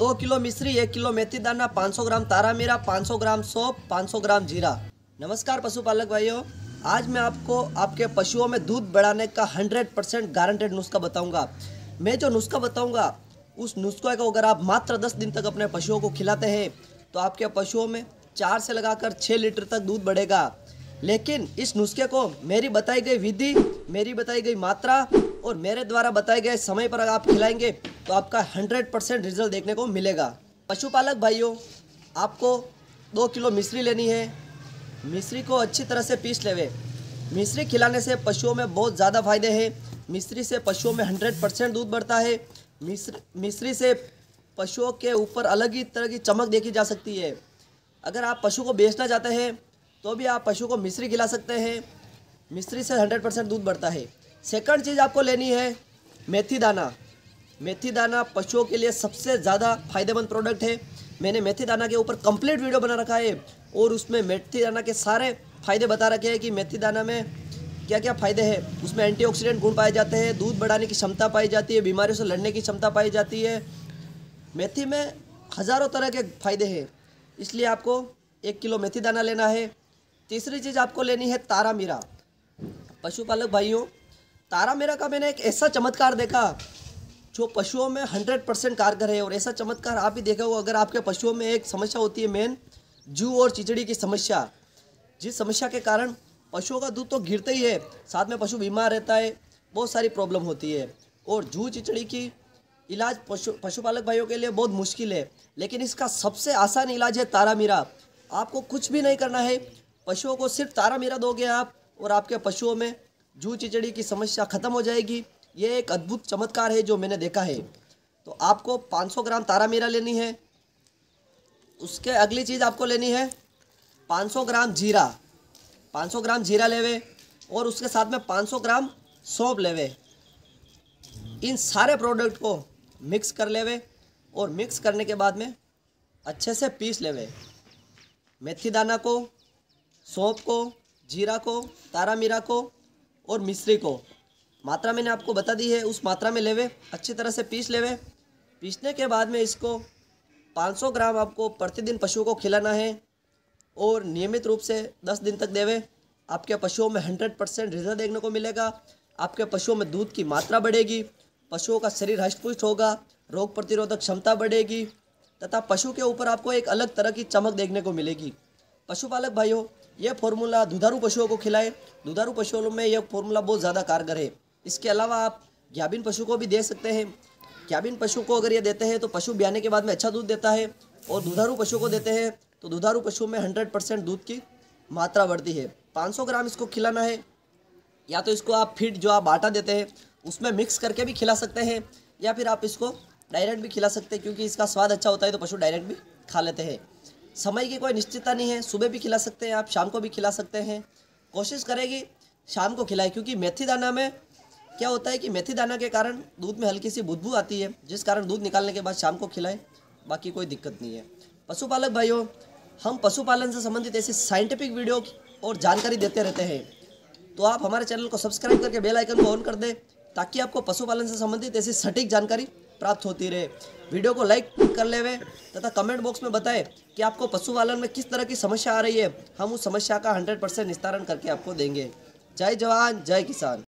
दो किलो मिश्री एक किलो मेथी दाना सौ ग्राम तारा मीरा पाँच सौ ग्राम सोप सौ ग्राम जीरा नमस्कार पशुपालक भाइयों आज मैं आपको आपके पशुओं में दूध बढ़ाने का 100 परसेंट गारंटेड नुस्खा बताऊंगा मैं जो नुस्खा बताऊंगा उस नुस्खे को अगर आप मात्र 10 दिन तक अपने पशुओं को खिलाते हैं तो आपके पशुओं में चार से लगाकर छः लीटर तक दूध बढ़ेगा लेकिन इस नुस्खे को मेरी बताई गई विधि मेरी बताई गई मात्रा और मेरे द्वारा बताए गए समय पर आप खिलाएंगे तो आपका हंड्रेड परसेंट रिजल्ट देखने को मिलेगा पशुपालक भाइयों आपको दो किलो मिश्री लेनी है मिश्री को अच्छी तरह से पीस लेवे मिश्री खिलाने से पशुओं में बहुत ज़्यादा फायदे हैं मिश्री से पशुओं में हंड्रेड परसेंट दूध बढ़ता है मिश्री मिश्री से पशुओं के ऊपर अलग ही तरह की चमक देखी जा सकती है अगर आप पशु को बेचना चाहते हैं तो भी आप पशु को मिश्री खिला सकते हैं मिश्री से हंड्रेड परसेंट दूध बढ़ता है सेकंड चीज़ आपको लेनी है मेथी दाना मेथी दाना पशुओं के लिए सबसे ज़्यादा फायदेमंद प्रोडक्ट है मैंने मेथी दाना के ऊपर कंप्लीट वीडियो बना रखा है और उसमें मेथी दाना के सारे फायदे बता रखे हैं कि मेथी दाना में क्या क्या फ़ायदे हैं उसमें एंटीऑक्सीडेंट गुण पाए जाते हैं दूध बढ़ाने की क्षमता पाई जाती है बीमारियों से लड़ने की क्षमता पाई जाती है मेथी में हज़ारों तरह के फ़ायदे हैं इसलिए आपको एक किलो मेथी दाना लेना है तीसरी चीज़ आपको लेनी है तारा मीरा पशुपालक भाइयों तारा मीरा का मैंने एक ऐसा चमत्कार देखा जो पशुओं में हंड्रेड परसेंट कारगर है और ऐसा चमत्कार आप ही देखा हो अगर आपके पशुओं में एक समस्या होती है मेन जू और चिचड़ी की समस्या जिस समस्या के कारण पशुओं का दूध तो गिरता ही है साथ में पशु बीमार रहता है बहुत सारी प्रॉब्लम होती है और जू चिचड़ी की इलाज पशु पशुपालक भाइयों के लिए बहुत मुश्किल है लेकिन इसका सबसे आसान इलाज है तारा मीरा आपको कुछ भी नहीं करना है पशुओं को सिर्फ तारा मीरा दोगे आप और आपके पशुओं में जू चिचड़ी की समस्या ख़त्म हो जाएगी ये एक अद्भुत चमत्कार है जो मैंने देखा है तो आपको 500 ग्राम तारा मीरा लेनी है उसके अगली चीज़ आपको लेनी है 500 ग्राम जीरा 500 ग्राम जीरा लेवे और उसके साथ में 500 ग्राम सौंप लेवे इन सारे प्रोडक्ट को मिक्स कर लेवे और मिक्स करने के बाद में अच्छे से पीस लेवे मेथी दाना को सौंप को जीरा को तारा मीरा को और मिश्री को मात्रा मैंने आपको बता दी है उस मात्रा में लेवे अच्छी तरह से पीस लेवे पीसने के बाद में इसको 500 ग्राम आपको प्रतिदिन पशुओं को खिलाना है और नियमित रूप से 10 दिन तक देवे आपके पशुओं में 100 परसेंट रिजल्ट देखने को मिलेगा आपके पशुओं में दूध की मात्रा बढ़ेगी पशुओं का शरीर हष्टपुष्ट होगा रोग प्रतिरोधक क्षमता बढ़ेगी तथा पशु के ऊपर आपको एक अलग तरह की चमक देखने को मिलेगी पशुपालक भाइयों यह फॉर्मूला दुधारू पशुओं को खिलाएं दुधारू पशुओं में यह फॉर्मूला बहुत ज़्यादा कारगर है इसके अलावा आप ग्याबिन पशु को भी दे सकते हैं ग्याबिन पशु को अगर ये देते हैं तो पशु ब्याने के बाद में अच्छा दूध देता है और दुधारू पशु को देते हैं तो दुधारू पशु में हंड्रेड परसेंट दूध की मात्रा बढ़ती है पाँच ग्राम इसको खिलाना है या तो इसको आप फिट जो आप आटा देते हैं उसमें मिक्स करके भी खिला सकते हैं या फिर आप इसको डायरेक्ट भी खिला सकते हैं क्योंकि इसका स्वाद अच्छा होता है तो पशु डायरेक्ट भी खा लेते हैं समय की कोई निश्चितता नहीं है सुबह भी खिला सकते हैं आप शाम को भी खिला सकते हैं कोशिश करेगी शाम को खिलाए क्योंकि मेथी दाना में क्या होता है कि मेथी दाना के कारण दूध में हल्की सी बुदबू आती है जिस कारण दूध निकालने के बाद शाम को खिलाएं बाकी कोई दिक्कत नहीं है पशुपालक भाइयों हम पशुपालन से संबंधित ऐसी साइंटिफिक वीडियो और जानकारी देते रहते हैं तो आप हमारे चैनल को सब्सक्राइब करके बेल आइकन को ऑन कर दें ताकि आपको पशुपालन से संबंधित ऐसी सटीक जानकारी प्राप्त होती रहे वीडियो को लाइक कर ले हुए तथा कमेंट बॉक्स में बताएं कि आपको पशुपालन में किस तरह की समस्या आ रही है हम उस समस्या का 100 परसेंट निस्तारण करके आपको देंगे जय जवान जय किसान